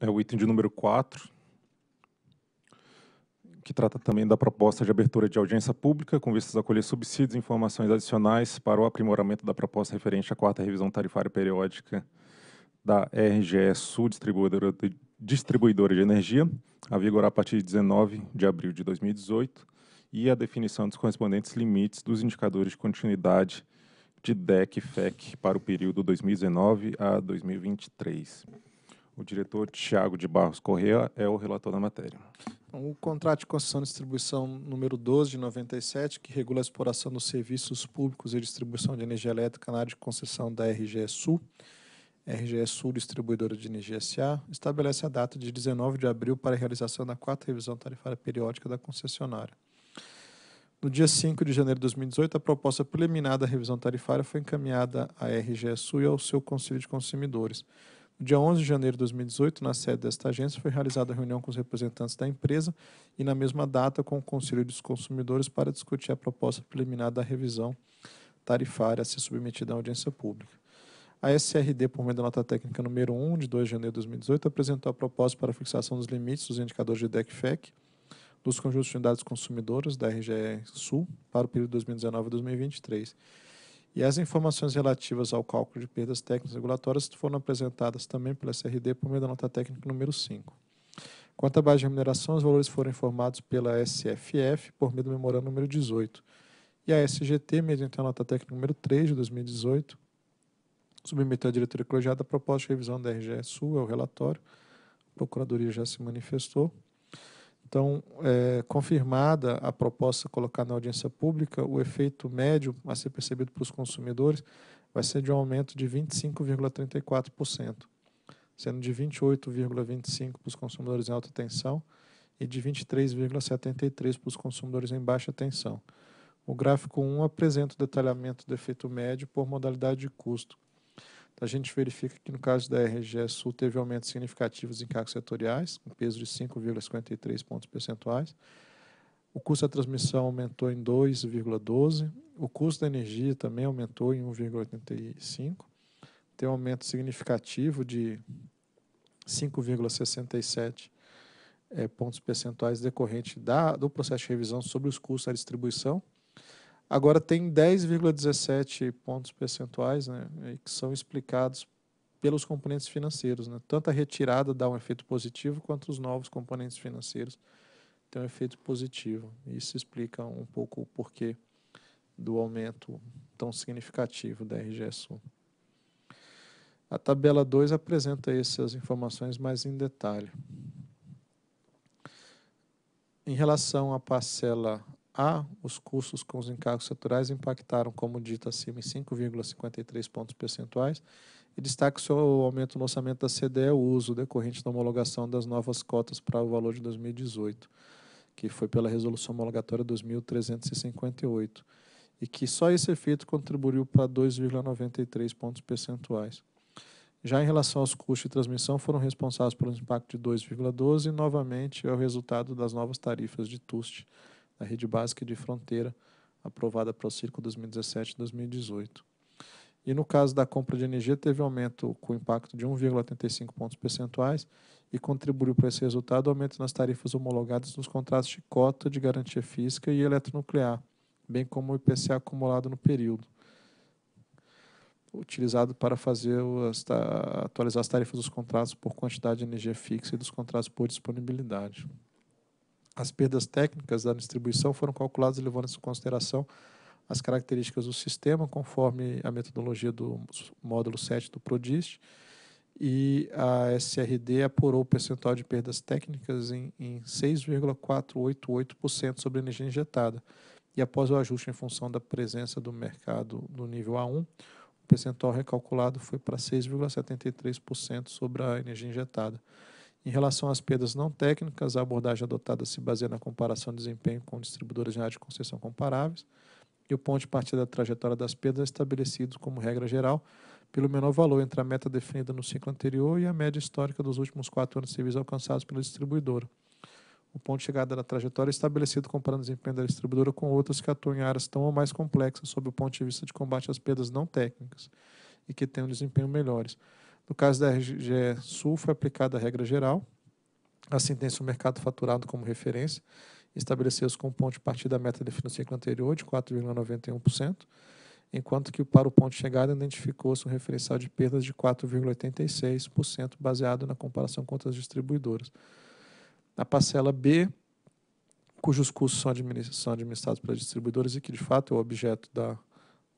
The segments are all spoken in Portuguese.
é o item de número 4, que trata também da proposta de abertura de audiência pública, com vistas a colher subsídios e informações adicionais para o aprimoramento da proposta referente à quarta revisão tarifária periódica da RGE Sul, distribuidora de, distribuidora de energia, a vigorar a partir de 19 de abril de 2018, e a definição dos correspondentes limites dos indicadores de continuidade de DEC e FEC para o período 2019 a 2023. O diretor Tiago de Barros Correa é o relator da matéria. Então, o contrato de concessão e distribuição número 12 de 97, que regula a exploração dos serviços públicos e distribuição de energia elétrica na área de concessão da RGE Sul, RGE Sul Distribuidora de Energia SA, estabelece a data de 19 de abril para a realização da quarta revisão tarifária periódica da concessionária. No dia 5 de janeiro de 2018, a proposta preliminar da revisão tarifária foi encaminhada à RGE Sul e ao seu Conselho de Consumidores. No dia 11 de janeiro de 2018, na sede desta agência, foi realizada a reunião com os representantes da empresa e, na mesma data, com o Conselho dos Consumidores para discutir a proposta preliminar da revisão tarifária a ser submetida à audiência pública. A SRD, por meio da nota técnica número 1, de 2 de janeiro de 2018, apresentou a proposta para a fixação dos limites dos indicadores de DECFEC dos conjuntos de unidades consumidoras da RGE Sul para o período 2019 2023. E as informações relativas ao cálculo de perdas técnicas regulatórias foram apresentadas também pela SRD por meio da nota técnica número 5. Quanto à base de remuneração, os valores foram informados pela SFF por meio do memorando número 18. E a SGT, mediante a nota técnica número 3 de 2018, submeteu à diretoria colegiada a proposta de revisão da RGE Sul, é o relatório. A Procuradoria já se manifestou. Então, é, confirmada a proposta colocada na audiência pública, o efeito médio a ser percebido pelos consumidores vai ser de um aumento de 25,34%, sendo de 28,25% para os consumidores em alta tensão e de 23,73% para os consumidores em baixa tensão. O gráfico 1 apresenta o detalhamento do efeito médio por modalidade de custo a gente verifica que no caso da RGE Sul teve aumentos significativos em cargos setoriais, com peso de 5,53 pontos percentuais. O custo da transmissão aumentou em 2,12. O custo da energia também aumentou em 1,85. Tem um aumento significativo de 5,67 é, eh, pontos percentuais decorrente da, do processo de revisão sobre os custos da distribuição, Agora tem 10,17 pontos percentuais né, que são explicados pelos componentes financeiros. Né? Tanto a retirada dá um efeito positivo, quanto os novos componentes financeiros têm um efeito positivo. Isso explica um pouco o porquê do aumento tão significativo da RGSU. A tabela 2 apresenta essas informações mais em detalhe. Em relação à parcela a, ah, os custos com os encargos setoriais impactaram, como dito acima, em 5,53 pontos percentuais. E destaque o aumento no orçamento da CDE, o uso decorrente da homologação das novas cotas para o valor de 2018, que foi pela Resolução Homologatória 2358, e que só esse efeito contribuiu para 2,93 pontos percentuais. Já em relação aos custos de transmissão, foram responsáveis pelo impacto de 2,12 e, novamente, é o resultado das novas tarifas de TUST, da Rede Básica de Fronteira, aprovada para o Circo 2017-2018. E no caso da compra de energia, teve aumento com impacto de 1,85 pontos percentuais e contribuiu para esse resultado o aumento nas tarifas homologadas nos contratos de cota de garantia física e eletronuclear, bem como o IPCA acumulado no período, utilizado para fazer as, atualizar as tarifas dos contratos por quantidade de energia fixa e dos contratos por disponibilidade. As perdas técnicas da distribuição foram calculadas levando em consideração as características do sistema, conforme a metodologia do módulo 7 do PRODIST, e a SRD apurou o percentual de perdas técnicas em, em 6,488% sobre a energia injetada. E após o ajuste em função da presença do mercado no nível A1, o percentual recalculado foi para 6,73% sobre a energia injetada. Em relação às perdas não técnicas, a abordagem adotada se baseia na comparação de desempenho com distribuidoras gerais de concessão comparáveis e o ponto de partida da trajetória das perdas é estabelecido como regra geral pelo menor valor entre a meta definida no ciclo anterior e a média histórica dos últimos quatro anos de serviço alcançados pela distribuidora. O ponto de chegada da trajetória é estabelecido comparando o desempenho da distribuidora com outras que atuam em áreas tão ou mais complexas sob o ponto de vista de combate às perdas não técnicas e que têm um desempenho melhores. No caso da RGE Sul, foi aplicada a regra geral, assim tem-se o mercado faturado como referência, estabeleceu-se como ponto de partida a meta definida no ciclo anterior de 4,91%, enquanto que para o ponto de chegada identificou-se um referencial de perdas de 4,86%, baseado na comparação contra as distribuidoras. A parcela B, cujos custos são administrados pelas distribuidoras e que de fato é o objeto da,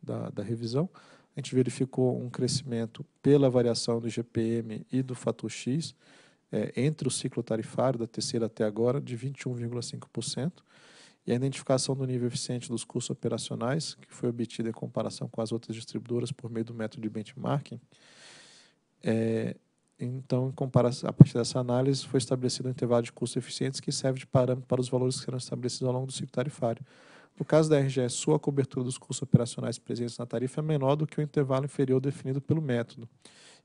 da, da revisão, a gente verificou um crescimento pela variação do GPM e do fator X é, entre o ciclo tarifário da terceira até agora de 21,5% e a identificação do nível eficiente dos custos operacionais que foi obtida em comparação com as outras distribuidoras por meio do método de benchmarking. É, então, a partir dessa análise, foi estabelecido um intervalo de custos eficientes que serve de parâmetro para os valores que serão estabelecidos ao longo do ciclo tarifário. No caso da RGE Sul, a cobertura dos custos operacionais presentes na tarifa é menor do que o intervalo inferior definido pelo método,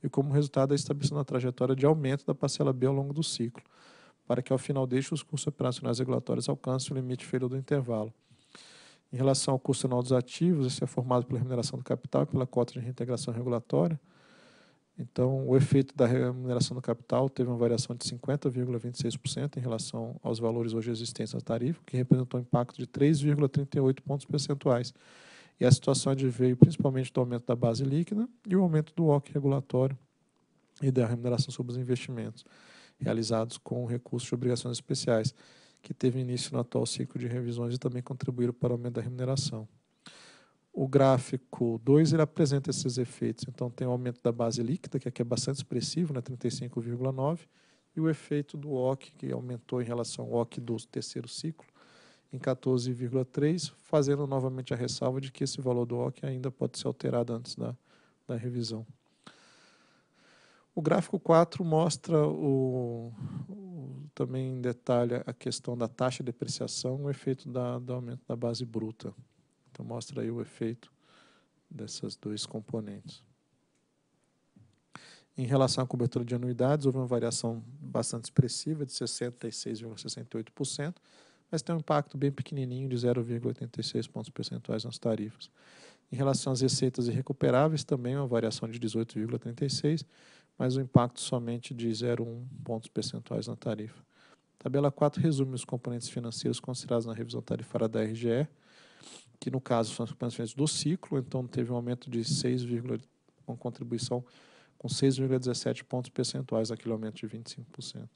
e como resultado, é estabelecida uma trajetória de aumento da parcela B ao longo do ciclo, para que ao final deixe os custos operacionais regulatórios alcancem o limite inferior do intervalo. Em relação ao custo anual dos ativos, esse é formado pela remuneração do capital e pela cota de reintegração regulatória, então, o efeito da remuneração do capital teve uma variação de 50,26% em relação aos valores hoje existentes na tarifa, que representou um impacto de 3,38 pontos percentuais. E a situação é veio principalmente do aumento da base líquida e o aumento do OC regulatório e da remuneração sobre os investimentos realizados com recursos de obrigações especiais, que teve início no atual ciclo de revisões e também contribuíram para o aumento da remuneração. O gráfico 2 ele apresenta esses efeitos. Então, tem o aumento da base líquida, que aqui é bastante expressivo, né, 35,9%, e o efeito do OC, que aumentou em relação ao OC do terceiro ciclo, em 14,3%, fazendo novamente a ressalva de que esse valor do OC ainda pode ser alterado antes da, da revisão. O gráfico 4 mostra o, o, também detalha a questão da taxa de depreciação, o efeito da, do aumento da base bruta. Então mostra aí o efeito dessas dois componentes. Em relação à cobertura de anuidades, houve uma variação bastante expressiva de 66,68%, mas tem um impacto bem pequenininho de 0,86 pontos percentuais nas tarifas. Em relação às receitas irrecuperáveis, também uma variação de 18,36, mas o um impacto somente de 0,1 pontos percentuais na tarifa. Tabela 4 resume os componentes financeiros considerados na revisão tarifária da RGE, que no caso são as compensações do ciclo, então teve um aumento de 6, uma contribuição com 6,17 pontos percentuais, aquele aumento de 25%.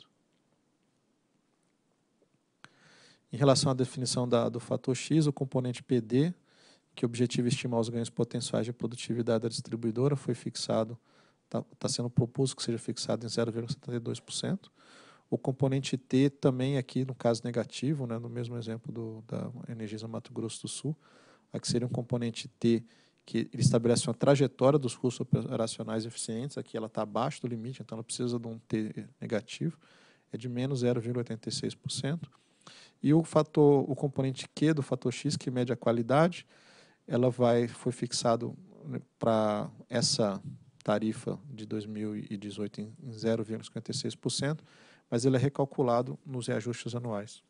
Em relação à definição da, do fator X, o componente PD, que objetiva é estimar os ganhos potenciais de produtividade da distribuidora, foi fixado, está tá sendo proposto que seja fixado em 0,72%. O componente T também aqui, no caso negativo, né, no mesmo exemplo do, da Energisa Mato Grosso do Sul, aqui seria um componente T que ele estabelece uma trajetória dos custos operacionais eficientes, aqui ela está abaixo do limite, então ela precisa de um T negativo, é de menos 0,86%. E o fator, o componente Q do fator X, que mede a qualidade, ela vai, foi fixado né, para essa tarifa de 2018 em 0,56%, mas ele é recalculado nos reajustes anuais.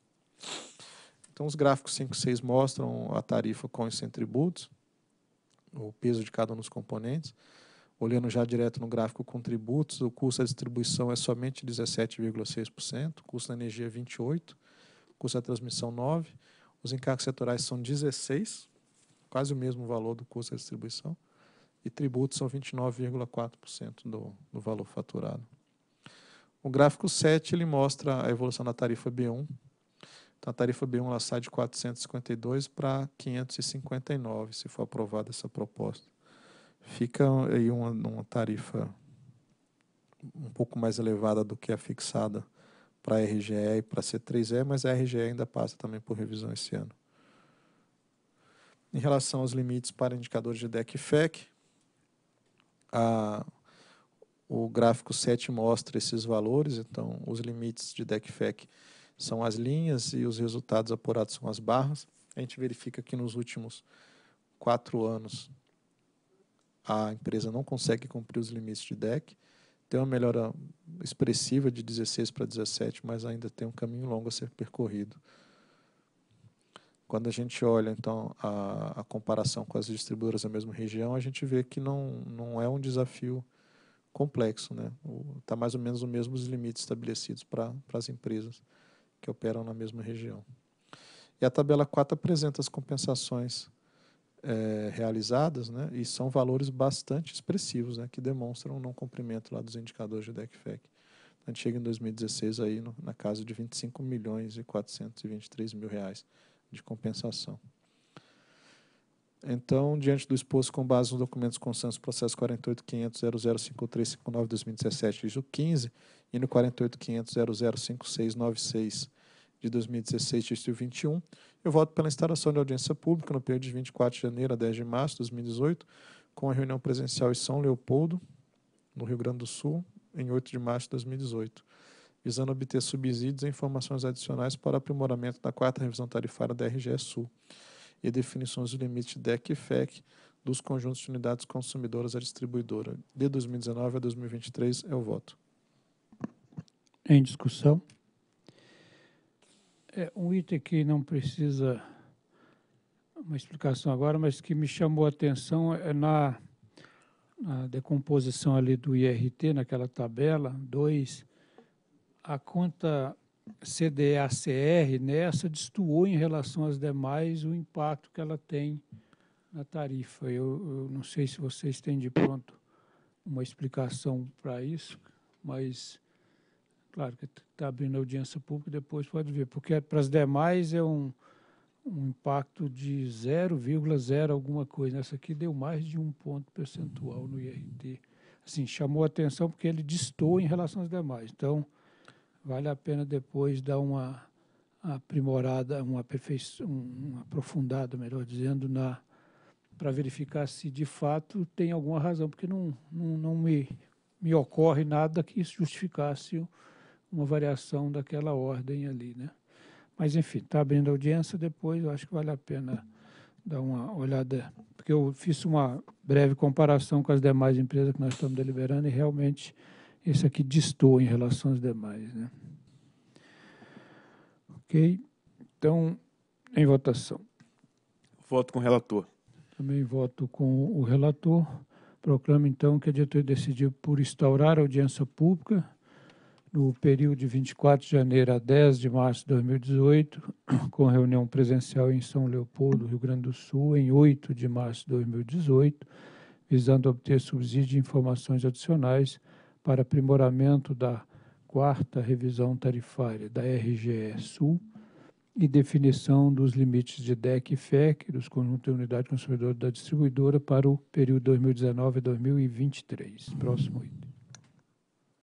Então, os gráficos 5 e 6 mostram a tarifa com e sem tributos, o peso de cada um dos componentes. Olhando já direto no gráfico com tributos, o custo da distribuição é somente 17,6%, o custo da energia 28%, o custo da transmissão 9%, os encargos setorais são 16%, quase o mesmo valor do custo da distribuição, e tributos são 29,4% do, do valor faturado. O gráfico 7 ele mostra a evolução da tarifa B1. Então, a tarifa B1 ela sai de 452 para 559, se for aprovada essa proposta. Fica aí uma, uma tarifa um pouco mais elevada do que a fixada para a RGE e para a C3E, mas a RGE ainda passa também por revisão esse ano. Em relação aos limites para indicadores de DEC e FEC, a, o gráfico 7 mostra esses valores, então os limites de DECFEC são as linhas e os resultados apurados são as barras. A gente verifica que nos últimos quatro anos a empresa não consegue cumprir os limites de DEC, tem uma melhora expressiva de 16 para 17, mas ainda tem um caminho longo a ser percorrido. Quando a gente olha, então, a, a comparação com as distribuidoras da mesma região, a gente vê que não, não é um desafio complexo, né? Está mais ou menos os mesmos limites estabelecidos para as empresas que operam na mesma região. E a tabela 4 apresenta as compensações é, realizadas, né? E são valores bastante expressivos, né? Que demonstram o não cumprimento lá dos indicadores de DECFEC. A gente chega em 2016 aí no, na casa de 25 milhões e 423 mil reais de compensação. Então, diante do exposto com base nos documentos constantes do processo 48.500.0053.59.2017 2017 15, e no 48.500.005696 de 2016, isto 21, eu voto pela instalação de audiência pública no período de 24 de janeiro a 10 de março de 2018, com a reunião presencial em São Leopoldo, no Rio Grande do Sul, em 8 de março de 2018, visando obter subsídios e informações adicionais para aprimoramento da quarta revisão tarifária da RGE Sul e definições do limite DEC e FEC dos conjuntos de unidades consumidoras à distribuidora. De 2019 a 2023 é o voto. Em discussão? É um item que não precisa uma explicação agora, mas que me chamou a atenção é na, na decomposição ali do IRT, naquela tabela 2, a conta CDACR, nessa, né, destoou em relação às demais o impacto que ela tem na tarifa. Eu, eu não sei se vocês têm de pronto uma explicação para isso, mas, claro, que está abrindo audiência pública, depois pode ver, porque é, para as demais é um, um impacto de 0,0 alguma coisa. Essa aqui deu mais de um ponto percentual no IRT. Assim, chamou a atenção porque ele destoou em relação às demais. Então, vale a pena depois dar uma aprimorada, uma aperfeiço, um aprofundado, melhor dizendo, na para verificar se de fato tem alguma razão, porque não, não, não me, me ocorre nada que justificasse uma variação daquela ordem ali, né? Mas enfim, está abrindo audiência depois, eu acho que vale a pena dar uma olhada, porque eu fiz uma breve comparação com as demais empresas que nós estamos deliberando e realmente esse aqui destoa em relação aos demais. Né? Ok? Então, em votação. Voto com o relator. Também voto com o relator. Proclamo, então, que a diretoria decidiu por instaurar a audiência pública no período de 24 de janeiro a 10 de março de 2018, com reunião presencial em São Leopoldo, Rio Grande do Sul, em 8 de março de 2018, visando obter subsídio de informações adicionais para aprimoramento da quarta revisão tarifária da RGE Sul e definição dos limites de DEC e FEC dos conjuntos de unidade consumidora da distribuidora para o período 2019 2023. Próximo item.